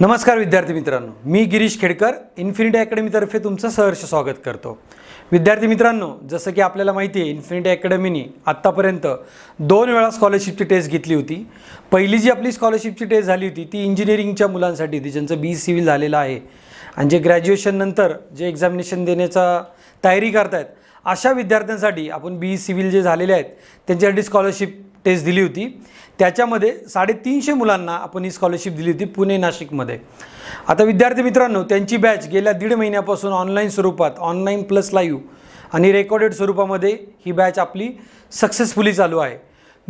नमस्कार विद्यार्थी मित्रांनो मी गिरीश खेडकर इन्फिनिटी अकॅडमीतर्फे तुमचं सहर्ष स्वागत करतो विद्यार्थी मित्रांनो जसं की आपल्याला माहिती आहे इन्फिनिटी अकॅडमीने आत्तापर्यंत दोन वेळा स्कॉलरशिपची टेस्ट घेतली होती पहिली जी आपली स्कॉलरशिपची टेस्ट झाली होती ती इंजिनिअरिंगच्या मुलांसाठी होती ज्यांचं बी सिव्हिल e झालेलं आहे आणि जे ग्रॅज्युएशननंतर जे एक्झामिनेशन देण्याचा तयारी करतायत अशा विद्यार्थ्यांसाठी आपण बी सिव्हिल e जे झालेले आहेत त्यांच्यासाठी स्कॉलरशिप टेस्ट दिली होती त्याच्यामध्ये साडेतीनशे मुलांना आपण ही स्कॉलरशिप दिली होती पुणे नाशिकमध्ये आता विद्यार्थी मित्रांनो त्यांची बॅच गेल्या दीड महिन्यापासून ऑनलाईन स्वरूपात ऑनलाईन प्लस लाईव्ह आणि रेकॉर्डेड स्वरूपामध्ये ही बॅच आपली सक्सेसफुली चालू आहे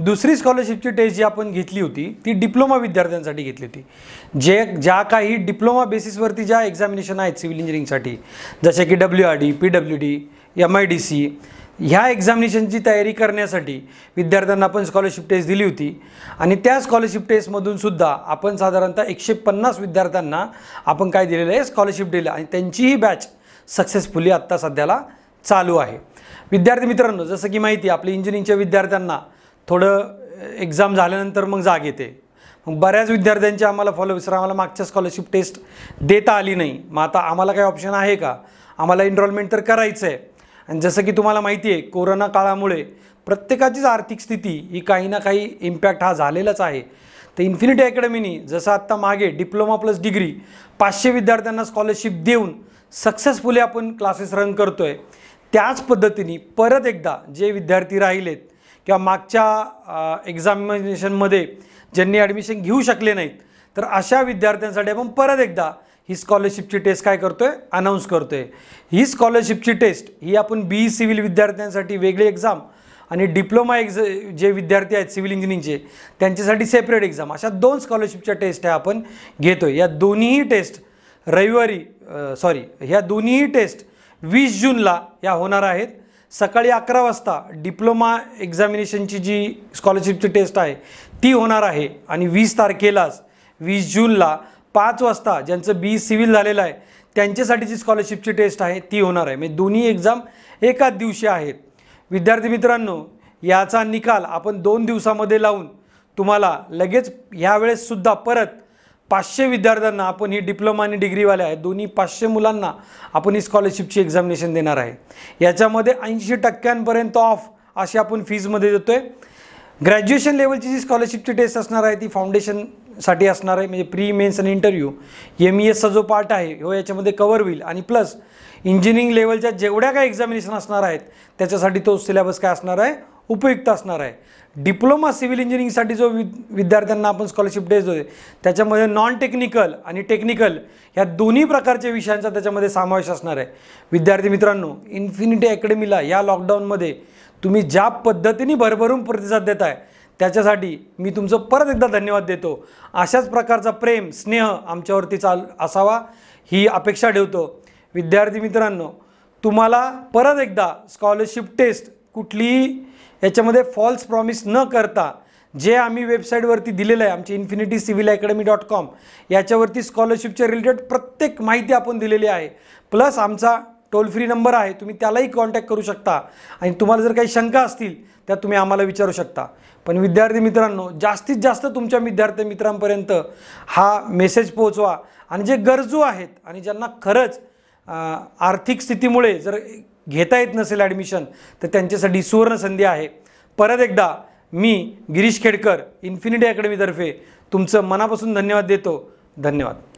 दुसरी स्कॉलरशिपची टेस्ट जी आपण घेतली होती ती डिप्लोमा विद्यार्थ्यांसाठी घेतली होती जे ज्या काही डिप्लोमा बेसिसवरती ज्या एक्झामिनेशन आहेत सिव्हिल इंजिनिअरिंगसाठी जसे की W R D P W D M I D C ह्या एक्झामिनेशनची तयारी करण्यासाठी विद्यार्थ्यांना आपण स्कॉलरशिप टेस्ट दिली होती आणि त्या स्कॉलरशिप टेस्टमधून सुद्धा आपण साधारणतः एकशे पन्नास विद्यार्थ्यांना आपण काय दिलेलं आहे स्कॉलरशिप दिलं आणि त्यांचीही बॅच सक्सेसफुली आत्ता सध्याला चालू आहे विद्यार्थी मित्रांनो जसं की माहिती आपली इंजिनिअरिंगच्या विद्यार्थ्यांना थोडं एक्झाम झाल्यानंतर मग जाग येते मग बऱ्याच विद्यार्थ्यांची आम्हाला फॉलो सर आम्हाला मागच्या स्कॉलरशिप टेस्ट देता आली नाही मग आता आम्हाला काय ऑप्शन आहे का आम्हाला एनरोलमेंट तर करायचं आहे आणि जसं की तुम्हाला माहिती आहे कोरोना काळामुळे प्रत्येकाचीच आर्थिक स्थिती ही काही ना काही इम्पॅक्ट हा झालेलाच आहे तर इन्फिनिटी अकॅडमीनी जसं आत्ता मागे डिप्लोमा प्लस डिग्री पाचशे विद्यार्थ्यांना स्कॉलरशिप देऊन सक्सेसफुली आपण क्लासेस रन करतो आहे त्याच पद्धतीने परत एकदा जे विद्यार्थी राहिलेत किंवा मागच्या एक्झामिनेशनमध्ये ज्यांनी ॲडमिशन घेऊ शकले नाहीत तर अशा विद्यार्थ्यांसाठी आपण परत एकदा ही स्कॉलरशिपची टेस्ट काय करतो आहे अनाऊन्स करतो आहे ही स्कॉलरशिपची टेस्ट ही आपण बी ई सिव्हिल विद्यार्थ्यांसाठी वेगळी एक्झाम आणि डिप्लोमा एक्झ जे विद्यार्थी आहेत सिव्हिल इंजिनिअरिंगचे त्यांच्यासाठी सेपरेट एक्झाम अशा दोन स्कॉलरशिपच्या टेस्ट ह्या आपण घेतो आहे या दोन्हीही टेस्ट रविवारी सॉरी ह्या दोन्हीही टेस्ट वीस जूनला या होणार आहेत सकाळी अकरा वाजता डिप्लोमा एक्झामिनेशनची जी स्कॉलरशिपची टेस्ट आहे ती होणार आहे आणि वीस तारखेलाच वीस जूनला पाच वाजता ज्यांचं बी सिव्हिल झालेलं आहे त्यांच्यासाठी जी स्कॉलरशिपची टेस्ट आहे ती होणार आहे म्हणजे दोन्ही एक्झाम एकाच दिवशी आहेत विद्यार्थी मित्रांनो याचा निकाल आपण दोन दिवसामध्ये लावून तुम्हाला लगेच ह्यावेळेससुद्धा परत पाचशे विद्यार्थ्यांना आपण ही डिप्लोमा आणि डिग्रीवाले आहे दोन्ही पाचशे मुलांना आपण ही स्कॉलरशिपची एक्झामिनेशन देणार आहे याच्यामध्ये ऐंशी टक्क्यांपर्यंत ऑफ अशी आपण फीजमध्ये देतो आहे ग्रॅज्युएशन लेवलची जी स्कॉलरशिपची टेस्ट असणार आहे ती फाउंडेशन साठी असणार आहे म्हणजे प्री मेन्स आणि इंटरव्ह्यू एम ई एसचा जो पार्ट आहे हो याच्यामध्ये कवर होईल आणि प्लस इंजिनिअरिंग लेवलच्या जेवढ्या काय एक्झामिनेशन असणार आहेत त्याच्यासाठी तो सिलेबस काय असणार आहे उपयुक्त असणार आहे डिप्लोमा सिव्हिल इंजिनिअरिंगसाठी जो वि विद्यार्थ्यांना आपण स्कॉलरशिप डेज होते त्याच्यामध्ये नॉन टेक्निकल आणि टेक्निकल ह्या दोन्ही प्रकारच्या विषयांचा त्याच्यामध्ये समावेश असणार आहे विद्यार्थी मित्रांनो इन्फिनिटी अकॅडमीला या लॉकडाऊनमध्ये तुम्ही ज्या पद्धतीने भरभरून प्रतिसाद देत आहे त्याच्यासाठी मी तुमचं परत एकदा धन्यवाद देतो अशाच प्रकारचा प्रेम स्नेह आमच्यावरती चाल असावा ही अपेक्षा ठेवतो विद्यार्थी मित्रांनो तुम्हाला परत एकदा स्कॉलरशिप टेस्ट कुठलीही याच्यामध्ये फॉल्स प्रॉमिस न करता जे आम्ही वेबसाईटवरती दिलेलं आहे आमची infinity civil academy dot com याच्यावरती स्कॉलरशिपच्या रिलेटेड प्रत्येक माहिती आपण दिलेली आहे प्लस आमचा टोल फ्री नंबर आहे तुम्ही त्यालाही कॉन्टॅक्ट करू शकता आणि तुम्हाला जर काही शंका असतील त्या तुम्ही आम्हाला विचारू शकता पण विद्यार्थी मित्रांनो जास्तीत जास्त तुमच्या विद्यार्थी मित्रांपर्यंत हा मेसेज पोहोचवा आणि जे गरजू आहेत आणि ज्यांना खरंच आर्थिक स्थितीमुळे जर घेता येत नसेल ॲडमिशन तर त्यांच्यासाठी सुवर्ण संधी आहे परत एकदा मी गिरीश खेडकर इन्फिनिटी अकॅडमीतर्फे तुमचं मनापासून धन्यवाद देतो धन्यवाद